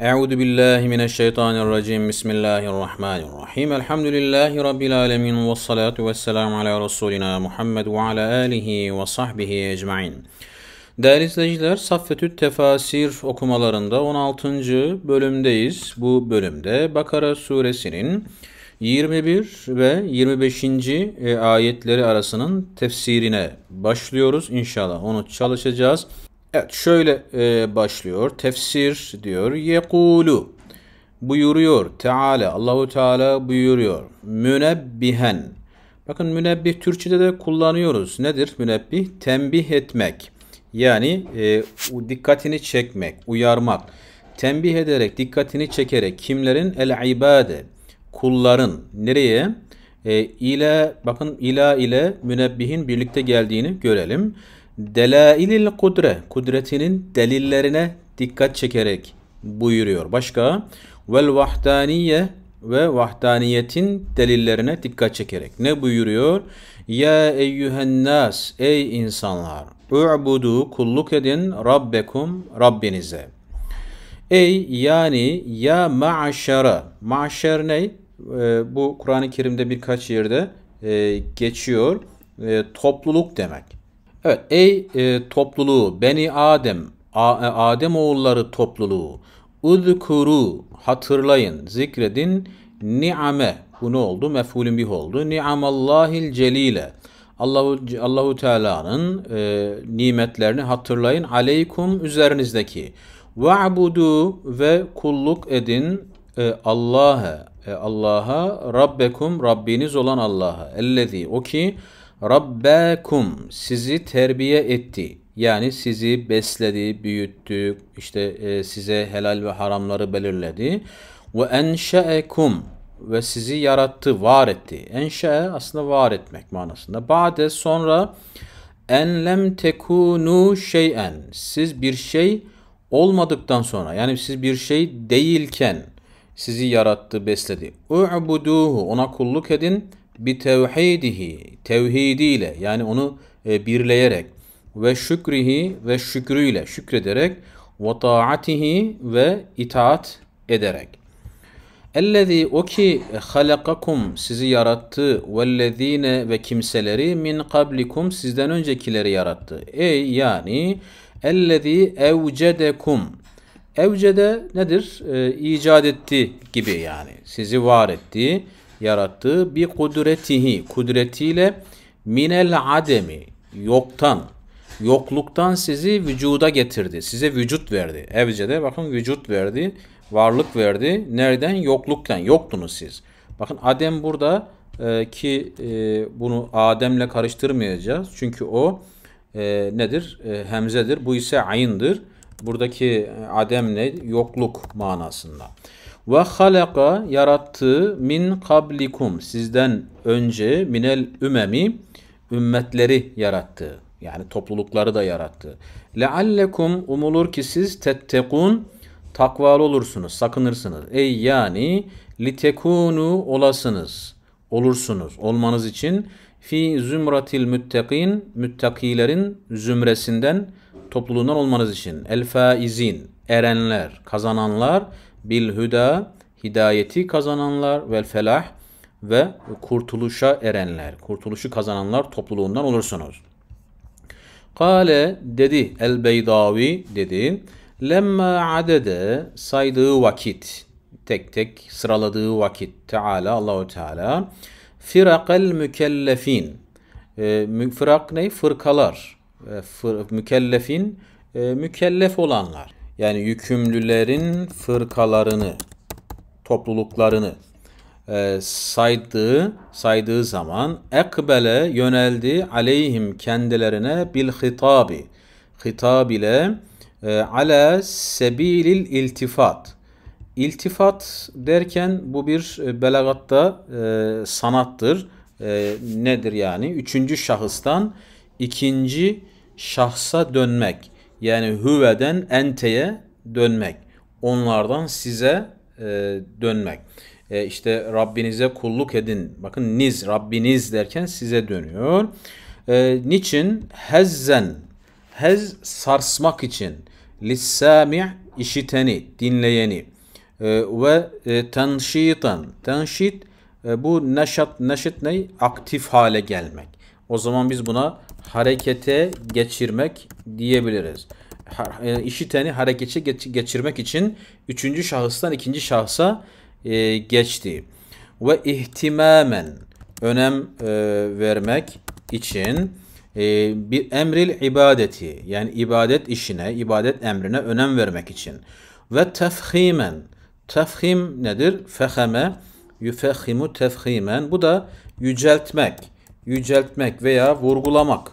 Euzu billahi mineşşeytanirracim. Bismillahirrahmanirrahim. Elhamdülillahi rabbil alamin ve salatu vesselam ala resulina Muhammed ve ala alihi ve sahbihi ecmaîn. Değerli izleyiciler, Saffetü't Tefasir okumalarında 16. bölümdeyiz. Bu bölümde Bakara suresinin 21 ve 25. E, ayetleri arasının tefsirine başlıyoruz. İnşallah onu çalışacağız. Evet şöyle e, başlıyor. Tefsir diyor. Yekulu buyuruyor. Teala Allahu Teala buyuruyor. Münebbihen. Bakın münebbih Türkçede de kullanıyoruz. Nedir münebbih? Tembih etmek. Yani e, dikkatini çekmek, uyarmak. Tembih ederek, dikkatini çekerek kimlerin? El ibade. Kulların. Nereye? E, ile bakın ila ile münebbihin birlikte geldiğini görelim. Delailil kudre, kudretinin delillerine dikkat çekerek buyuruyor. Başka vel vahdaniye ve vahdaniyetin delillerine dikkat çekerek. Ne buyuruyor? Ya eyyühen nas, ey insanlar, u'budu kulluk edin rabbekum Rabbinize. Ey yani ya ma'şara. Ma'şer ne? Ee, bu Kur'an-ı Kerim'de birkaç yerde e, geçiyor. E, topluluk demek. Evet ey e, topluluğu beni Adem A, e, Adem oğulları topluluğu Udkuru hatırlayın zikredin niame bu ne oldu? Mef'ulün bih oldu. Ni'amallahil celile. Allahu Allahu Teala'nın e, nimetlerini hatırlayın aleykum üzerinizdeki. Ve'budu ve kulluk edin e, Allah'a. E, Allah'a Rabbekum Rabbiniz olan Allah'a. Ellezî o ki Rabbekum sizi terbiye etti. Yani sizi besledi, büyüttü, işte e, size helal ve haramları belirledi. Ve enşeekum ve sizi yarattı, var etti. Enşe aslında var etmek manasında. Bade sonra enlem tekunu şeyen. Siz bir şey olmadıktan sonra yani siz bir şey değilken sizi yarattı, besledi. U'buduhu ona kulluk edin bi tevhidihi tevhidiyle yani onu e, birleyerek ve şükrihi ve şükrüyle şükrederek ve taatihi ve itaat ederek. Ellezî o ki e, halakakum sizi yarattı vellezîne ve kimseleri min kablikum sizden öncekileri yarattı. Ey yani ellezî evcedekum. Evcede nedir? E, icat etti gibi yani. Sizi var etti yarattığı bir kudretihi kudretiyle minel ademi yoktan yokluktan sizi vücuda getirdi. Size vücut verdi. Evce'de bakın vücut verdi. Varlık verdi. Nereden? Yokluktan. Yoktunuz siz. Bakın Adem burada e, ki e, bunu Adem'le karıştırmayacağız. Çünkü o e, nedir? E, hemzedir. Bu ise ayındır. Buradaki Adem ne? Yokluk manasında. Ve halaka yarattı min kablikum sizden önce minel ümemi ümmetleri yarattı. Yani toplulukları da yarattı. Leallekum umulur ki siz tettekun takvalı olursunuz, sakınırsınız. Ey yani litekunu olasınız, olursunuz, olmanız için fi zümratil müttakin, müttakilerin zümresinden, topluluğundan olmanız için. El faizin, erenler, kazananlar, bil hidayeti kazananlar ve felah ve kurtuluşa erenler, kurtuluşu kazananlar topluluğundan olursunuz. Kale dedi el Beydavi dedi. Lemma adede saydığı vakit tek tek sıraladığı vakit Teala Allahu Teala firakal mükellefin e, firak ne fırkalar e, fır, mükellefin e, mükellef olanlar yani yükümlülerin fırkalarını, topluluklarını e, saydığı saydığı zaman ekbele yöneldi aleyhim kendilerine bil hitabi hitab ile e, ala sebilil iltifat İltifat derken bu bir e, belagatta e, sanattır. E, nedir yani? Üçüncü şahıstan ikinci şahsa dönmek yani hüveden enteye dönmek. Onlardan size e, dönmek. E, işte Rabbinize kulluk edin. Bakın niz Rabbiniz derken size dönüyor. E, niçin? Hezzen. Hez sarsmak için. Lissami işiteni, dinleyeni. E, ve e, tenşitan. Tenşit e, bu neşat, neşit ne? Aktif hale gelmek. O zaman biz buna harekete geçirmek diyebiliriz. E, işiteni harekete geçirmek için üçüncü şahıstan ikinci şahsa e, geçti. Ve ihtimamen önem e, vermek için bir emril ibadeti yani ibadet işine, ibadet emrine önem vermek için. Ve tefhimen. Tefhim nedir? Feheme. Yüfehimu tefhimen. Bu da yüceltmek, yüceltmek veya vurgulamak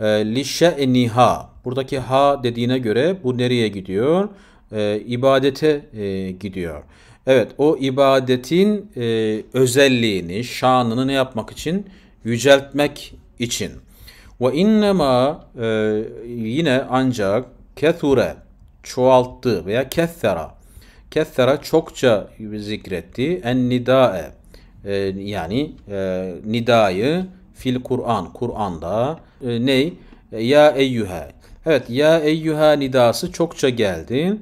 ee, lişe'niha. Buradaki ha dediğine göre bu nereye gidiyor? E, ibadete e, gidiyor. Evet o ibadetin e, özelliğini, şanını ne yapmak için? Yüceltmek için. Ve innema e, yine ancak kethure çoğalttı veya kethera. Kethera çokça zikretti. En nidae e, yani e, nidayı fil Kur'an. Kur'an'da e, ney? E, ya eyyühe. Evet ya eyyüha nidası çokça geldi.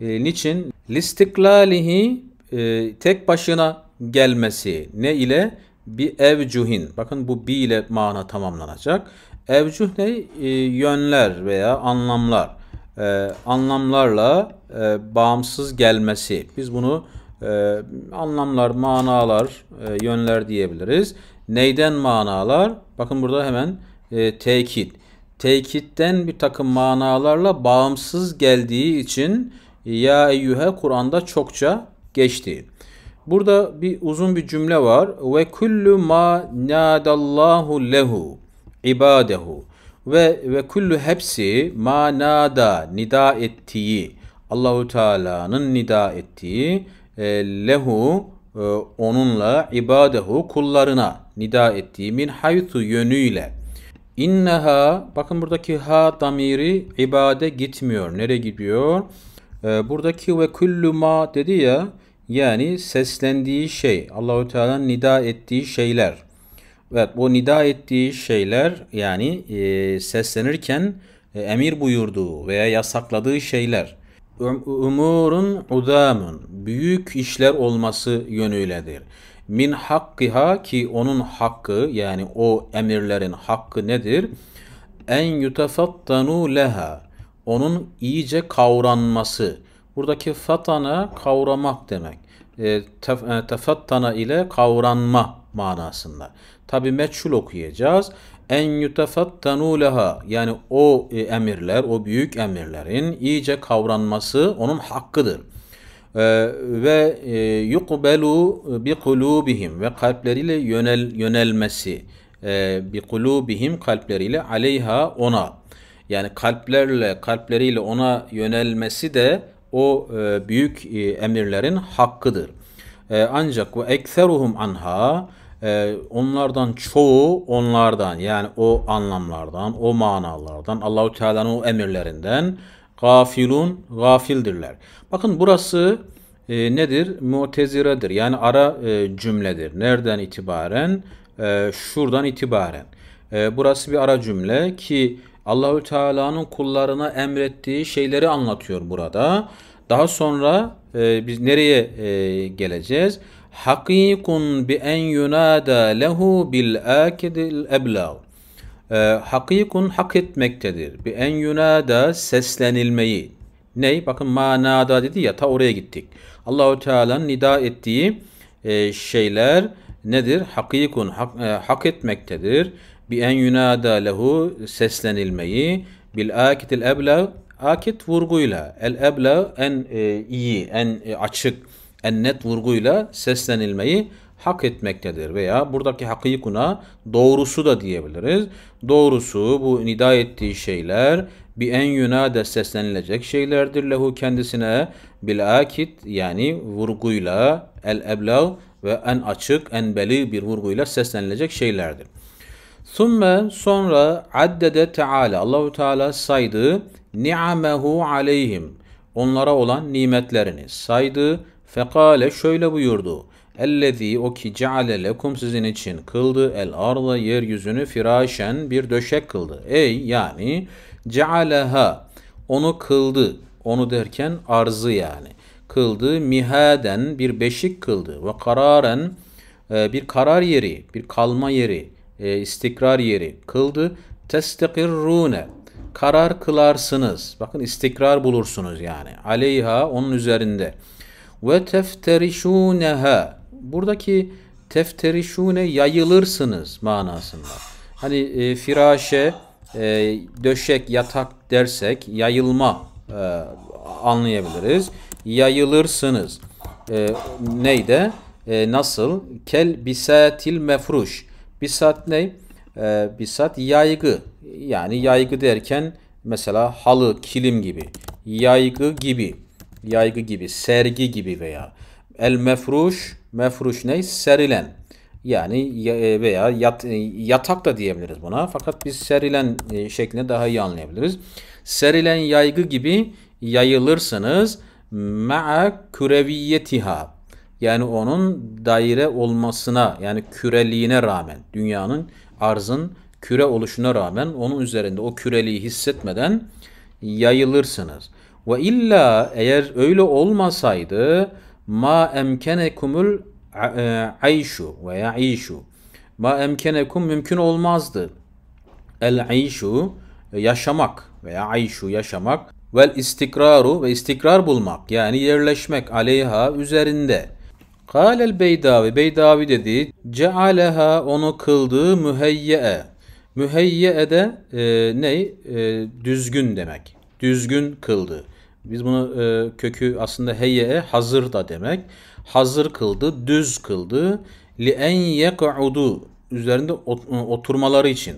E, niçin? Listiklalihi e, tek başına gelmesi. Ne ile? Bir evcuhin. Bakın bu bi ile mana tamamlanacak. Evcuh ne? E, yönler veya anlamlar. E, anlamlarla e, bağımsız gelmesi. Biz bunu e, anlamlar, manalar, e, yönler diyebiliriz. Neyden manalar? Bakın burada hemen e, tekit. Tekitten bir takım manalarla bağımsız geldiği için ya eyyühe Kur'an'da çokça geçti. Burada bir uzun bir cümle var. Ve kullu ma nadallahu lehu ibadehu ve ve kullu hepsi ma nada nida ettiği Allahu Teala'nın nida ettiği e, lehu e, onunla ibadehu kullarına nida ettiği min haytu yönüyle İnneha bakın buradaki ha damiri ibade gitmiyor. Nereye gidiyor? E, buradaki ve kullu ma dedi ya yani seslendiği şey Allahü Teala'nın nida ettiği şeyler. Evet bu nida ettiği şeyler yani e, seslenirken e, emir buyurduğu veya yasakladığı şeyler. Umurun udamun büyük işler olması yönüyledir min hakkiha ki onun hakkı yani o emirlerin hakkı nedir? En yutefattanu leha onun iyice kavranması. Buradaki fatana kavramak demek. E, e tefattana ile kavranma manasında. Tabi meçhul okuyacağız. En yutefattanu leha yani o e, emirler, o büyük emirlerin iyice kavranması onun hakkıdır. Ee, ve e, yukbelu bi kulubihim ve kalpleriyle yönel yönelmesi e, bi kulubihim kalpleriyle aleyha ona yani kalplerle kalpleriyle ona yönelmesi de o e, büyük emirlerin hakkıdır. ancak bu ekseruhum anha onlardan çoğu onlardan yani o anlamlardan, o manalardan, Allahu Teala'nın o emirlerinden gafilun gafildirler. Bakın burası e, nedir? Muteziredir. Yani ara e, cümledir. Nereden itibaren? E, şuradan itibaren. E, burası bir ara cümle ki Allahü Teala'nın kullarına emrettiği şeyleri anlatıyor burada. Daha sonra e, biz nereye e, geleceğiz? Hakikun bi en yunada lehu bil akidil eblağ. E, hakikun hak etmektedir. Bir en yunada seslenilmeyi. Ney? Bakın manada dedi ya ta oraya gittik. Allahu Teala'nın nida ettiği e, şeyler nedir? Hakikun hak, e, hak etmektedir. Bi en yunada lehu seslenilmeyi. Bil akitil eblav akit vurguyla. El eblav en e, iyi, en e, açık, en net vurguyla seslenilmeyi hak etmektedir veya buradaki hakikuna doğrusu da diyebiliriz. Doğrusu bu nida ettiği şeyler bir en yünade seslenilecek şeylerdir lehu kendisine bil akit yani vurguyla el eblav ve en açık en beli bir vurguyla seslenilecek şeylerdir. Sümme sonra addede Teala Allahu Teala saydı ni'amehu aleyhim onlara olan nimetlerini saydı fekale şöyle buyurdu Ellezî o ki ceale lekum sizin için kıldı el arda yeryüzünü firâşen bir döşek kıldı. Ey yani cealeha onu kıldı. Onu derken arzı yani. Kıldı mihaden bir beşik kıldı ve kararen e, bir karar yeri, bir kalma yeri, e, istikrar yeri kıldı. Testekirrune karar kılarsınız. Bakın istikrar bulursunuz yani. Aleyha onun üzerinde. Ve tefterişûneha buradaki tefterişune yayılırsınız manasında. Hani e, firaşe e, döşek yatak dersek yayılma e, anlayabiliriz. Yayılırsınız. E, neyde? E, nasıl? Kel bisatil mefruş. Bisat ne? E, bisat yaygı. Yani yaygı derken mesela halı, kilim gibi. Yaygı gibi. Yaygı gibi. Sergi gibi veya. El mefruş Mefruş ney? Serilen. Yani e, veya yat, e, yatak da diyebiliriz buna. Fakat biz serilen e, şeklinde daha iyi anlayabiliriz. Serilen yaygı gibi yayılırsınız. Ma'a küreviyetiha. Yani onun daire olmasına yani küreliğine rağmen dünyanın arzın küre oluşuna rağmen onun üzerinde o küreliği hissetmeden yayılırsınız. Ve illa eğer öyle olmasaydı ma emkenekumul e, ayşu ve ya'işu. Ma emkenekum mümkün olmazdı. El ayşu e, yaşamak veya ayşu yaşamak vel istikraru ve istikrar bulmak yani yerleşmek aleyha üzerinde. Kâlel Beydavi, Beydavi dedi, cealeha onu kıldığı müheyye'e. Müheyye'e de e, ne? E, düzgün demek. Düzgün kıldı. Biz bunu e, kökü aslında heye hazır da demek. Hazır kıldı, düz kıldı. Li en yek'udu üzerinde e, oturmaları için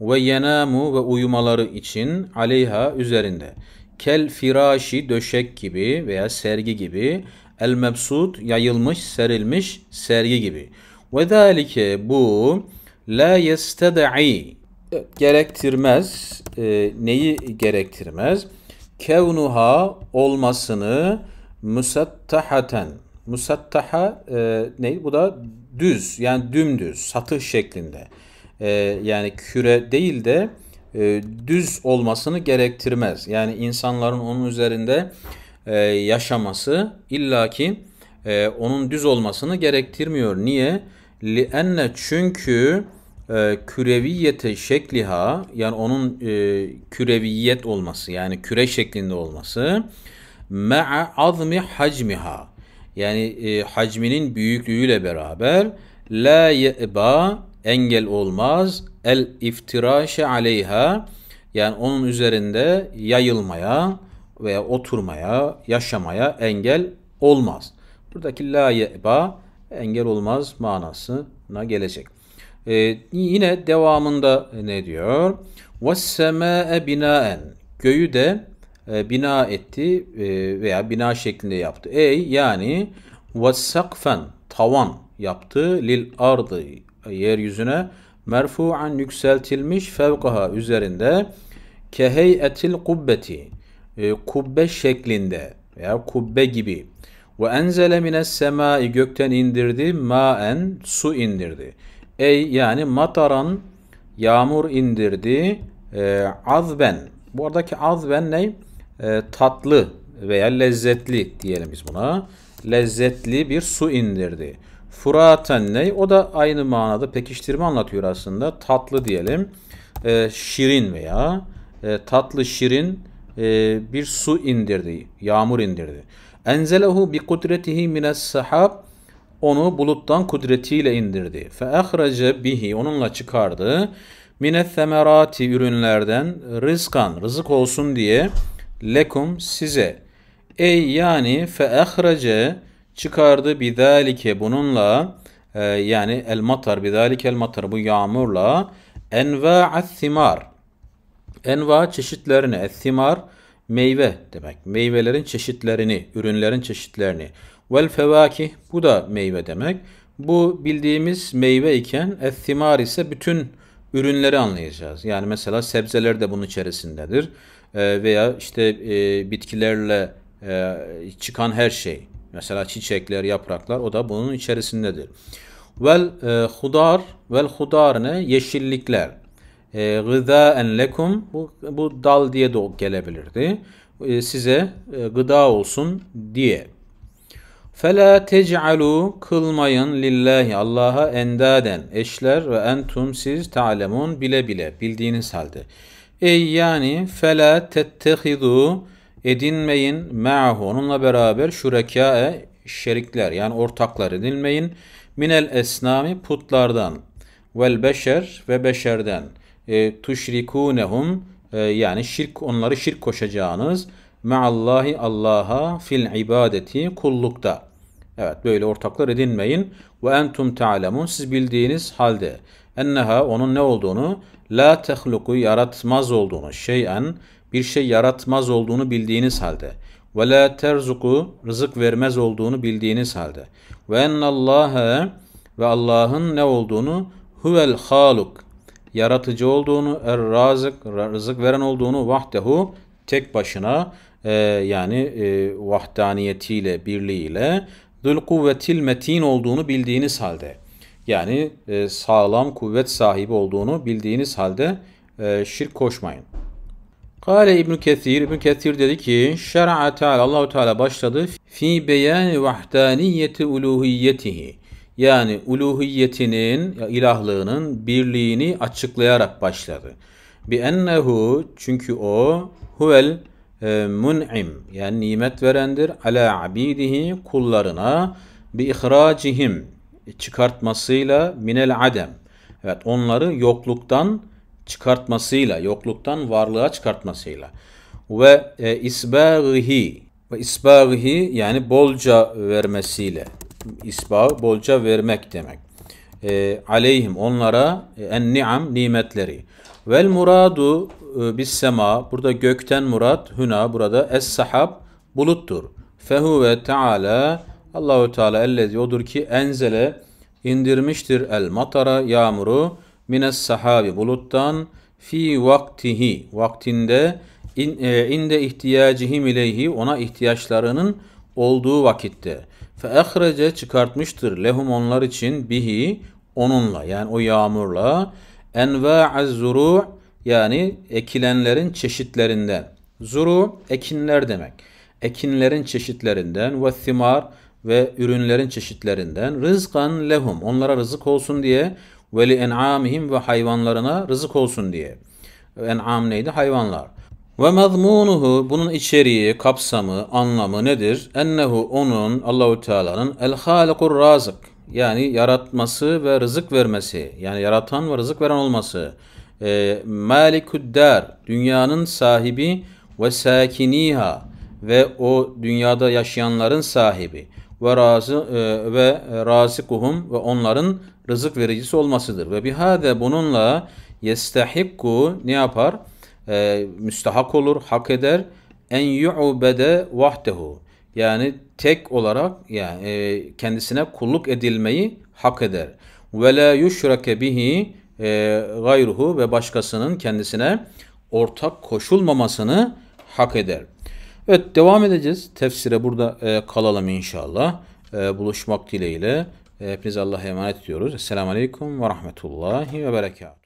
ve yenamu ve uyumaları için aleyha üzerinde. Kel firashi döşek gibi veya sergi gibi el mebsud yayılmış, serilmiş sergi gibi. Ve zalike bu la yestedai gerektirmez. E, neyi gerektirmez? kevnuha olmasını müsettahaten müsettaha e, ne? Bu da düz yani dümdüz satış şeklinde. E, yani küre değil de e, düz olmasını gerektirmez. Yani insanların onun üzerinde e, yaşaması illaki e, onun düz olmasını gerektirmiyor. Niye? Lienne çünkü çünkü e, küreviyete şekliha yani onun e, küreviyet olması yani küre şeklinde olması ma'a azmi hacmiha yani e, hacminin büyüklüğüyle beraber la yeba engel olmaz el iftiraşe aleyha yani onun üzerinde yayılmaya veya oturmaya, yaşamaya engel olmaz. Buradaki la yeba engel olmaz manasına gelecek. Ee, yine devamında e, ne diyor? وَالسَّمَاءَ بِنَاءً Göğü de e, bina etti e, veya bina şeklinde yaptı. Ey yani وَالسَّقْفًا Tavan yaptı. lil ardı yeryüzüne merfu'an yükseltilmiş fevkaha üzerinde kehey etil kubbeti e, kubbe şeklinde veya kubbe gibi ve enzele mines semai gökten indirdi maen su indirdi. Ey yani mataran yağmur indirdi. E, azben. Bu aradaki azben ne? E, tatlı veya lezzetli diyelim biz buna. Lezzetli bir su indirdi. Furaten ne? O da aynı manada pekiştirme anlatıyor aslında. Tatlı diyelim. E, şirin veya e, tatlı şirin e, bir su indirdi. Yağmur indirdi. Enzelehu bi kudretihi mines sahab onu buluttan kudretiyle indirdi. Fe ehrece bihi onunla çıkardı. Mine semerati ürünlerden rızkan rızık olsun diye lekum size. Ey yani fe ehrece çıkardı bidalike bununla e, yani el matar bidalike el matar bu yağmurla enva'at simar enva çeşitlerini et meyve demek meyvelerin çeşitlerini ürünlerin çeşitlerini Vel fevakih bu da meyve demek. Bu bildiğimiz meyve iken ethimar ise bütün ürünleri anlayacağız. Yani mesela sebzeler de bunun içerisindedir. E, veya işte e, bitkilerle e, çıkan her şey. Mesela çiçekler, yapraklar o da bunun içerisindedir. Vel e, hudar, vel hudar ne? Yeşillikler. E, gıdaen lekum bu, bu dal diye de gelebilirdi. E, size e, gıda olsun diye. Fela tec'alu kılmayın lillahi Allah'a endaden eşler ve entum siz ta'lemun bile bile bildiğiniz halde. Ey yani fela tettehidu edinmeyin ma'hu onunla beraber şurekâe şerikler yani ortaklar edinmeyin minel esnami putlardan vel beşer ve beşerden e, tuşrikunehum e, yani şirk onları şirk koşacağınız Meallahi Allah'a fil ibadeti kullukta. Evet böyle ortaklar edinmeyin. Ve entum ta'lemun siz bildiğiniz halde enneha onun ne olduğunu la tehluku yaratmaz olduğunu şeyen bir şey yaratmaz olduğunu bildiğiniz halde ve la terzuku rızık vermez olduğunu bildiğiniz halde ve ennallaha ve Allah'ın ne olduğunu huvel haluk yaratıcı olduğunu er razık rızık veren olduğunu vahdehu tek başına e, yani e, vahdaniyetiyle, birliğiyle dül kuvvetil metin olduğunu bildiğiniz halde yani e, sağlam kuvvet sahibi olduğunu bildiğiniz halde e, şirk koşmayın. Kale İbn Kethir İbn Kethir dedi ki şer'a Teala Allahu Teala başladı fi beyan vahdaniyeti uluhiyetihi yani uluhiyetinin ilahlığının birliğini açıklayarak başladı. Bi ennehu çünkü o huvel ee, mun'im yani nimet verendir ala abidihi kullarına bi ihracihim çıkartmasıyla minel adem. Evet onları yokluktan çıkartmasıyla, yokluktan varlığa çıkartmasıyla ve e, isbaghi ve isbaghi yani bolca vermesiyle. İsbağ bolca vermek demek e, aleyhim onlara e, en ni'am nimetleri. Vel muradu e, bis sema burada gökten murat huna, burada es sahab buluttur. Fehu ve Teala Allahu Teala ellezi odur ki enzele indirmiştir el matara yağmuru mines sahabi buluttan fi vaktihi vaktinde in, e, inde ihtiyacihim ileyhi ona ihtiyaçlarının olduğu vakitte. Fe ehrece çıkartmıştır lehum onlar için bihi onunla yani o yağmurla enva'az zuru yani ekilenlerin çeşitlerinden. Zuru ekinler demek. Ekinlerin çeşitlerinden ve thimar ve ürünlerin çeşitlerinden rızkan lehum onlara rızık olsun diye ve li en'amihim ve hayvanlarına rızık olsun diye. En'am neydi? Hayvanlar. Ve mazmunuhu bunun içeriği, kapsamı, anlamı nedir? Ennehu onun Allahu Teala'nın el halikur razık yani yaratması ve rızık vermesi. Yani yaratan ve rızık veren olması. E, ee, Malikuddar dünyanın sahibi ve sakiniha ve o dünyada yaşayanların sahibi ve razı e, ve razikuhum ve onların rızık vericisi olmasıdır. Ve bihade bununla yestahikku ne yapar? Ee, müstahak olur, hak eder. En yu'ubede vahdehu yani tek olarak yani e, kendisine kulluk edilmeyi hak eder. Ve la yushrake bihi e, gayruhu ve başkasının kendisine ortak koşulmamasını hak eder. Evet devam edeceğiz. Tefsire burada e, kalalım inşallah. E, buluşmak dileğiyle. E, hepinize Allah'a emanet ediyoruz. Esselamu Aleyküm ve Rahmetullahi ve Berekatuhu.